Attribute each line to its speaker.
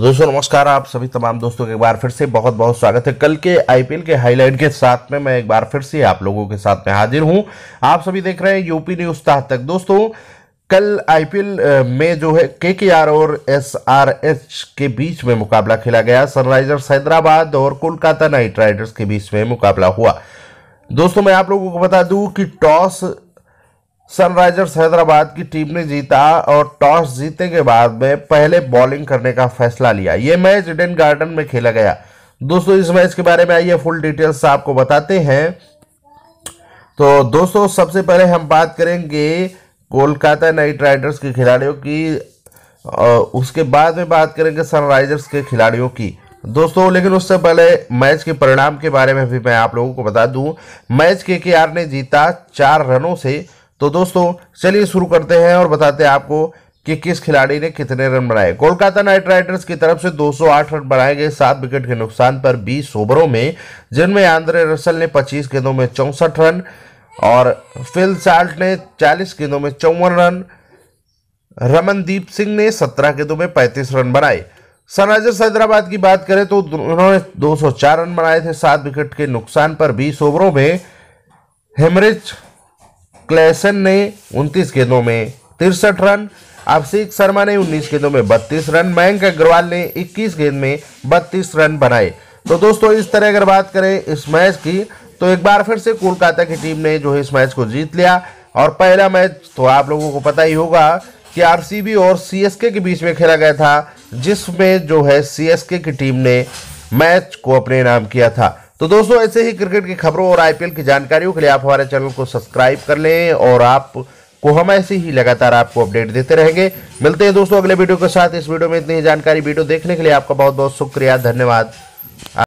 Speaker 1: दोस्तों नमस्कार आप सभी तमाम दोस्तों के एक बार फिर से बहुत बहुत स्वागत है कल के आईपीएल के हाईलाइट के साथ में मैं एक बार फिर से आप लोगों के साथ में हाजिर हूं आप सभी देख रहे हैं यूपी न्यूज तह तक दोस्तों कल आईपीएल में जो है के के आर और एस आर एच के बीच में मुकाबला खेला गया सनराइजर्स हैदराबाद और कोलकाता नाइट राइडर्स के बीच में मुकाबला हुआ दोस्तों मैं आप लोगों को बता दूं कि टॉस सनराइजर्स हैदराबाद की टीम ने जीता और टॉस जीतने के बाद में पहले बॉलिंग करने का फैसला लिया ये मैच इडन गार्डन में खेला गया दोस्तों इस मैच के बारे में आइए फुल डिटेल्स आपको बताते हैं तो दोस्तों सबसे पहले हम बात करेंगे कोलकाता नाइट राइडर्स के खिलाड़ियों की उसके बाद में बात करेंगे सनराइजर्स के खिलाड़ियों की दोस्तों लेकिन उससे पहले मैच के परिणाम के बारे में भी मैं आप लोगों को बता दूं मैच के के आर ने जीता चार रनों से तो दोस्तों चलिए शुरू करते हैं और बताते हैं आपको कि किस खिलाड़ी ने कितने रन बनाए कोलकाता नाइट राइडर्स की तरफ से 208 रन बनाए गए सात विकेट के नुकसान पर 20 ओवरों में जिनमें आंद्रे रसल ने 25 गेंदों में चौंसठ रन और फिल साल्ट ने 40 गेंदों में चौवन रन रमनदीप सिंह ने 17 गेंदों में 35 रन बनाए सनराइजर्स हैदराबाद की बात करें तो उन्होंने दो रन बनाए थे सात विकेट के नुकसान पर बीस ओवरों में हेमरिज क्लेसन ने 29 गेंदों में तिरसठ रन अभिषेक शर्मा ने 19 गेंदों में 32 रन मयंक अग्रवाल ने 21 गेंद में 32 रन बनाए तो दोस्तों इस तरह अगर बात करें इस मैच की तो एक बार फिर से कोलकाता की टीम ने जो है इस मैच को जीत लिया और पहला मैच तो आप लोगों को पता ही होगा कि आर और सी के बीच में खेला गया था जिसमें जो है सी की टीम ने मैच को अपने नाम किया था तो दोस्तों ऐसे ही क्रिकेट की खबरों और आईपीएल की जानकारियों के लिए आप हमारे चैनल को सब्सक्राइब कर लें और आप को हम ऐसे ही लगातार आपको अपडेट देते रहेंगे मिलते हैं दोस्तों अगले वीडियो के साथ इस वीडियो में इतनी ही जानकारी वीडियो देखने के लिए आपका बहुत बहुत शुक्रिया धन्यवाद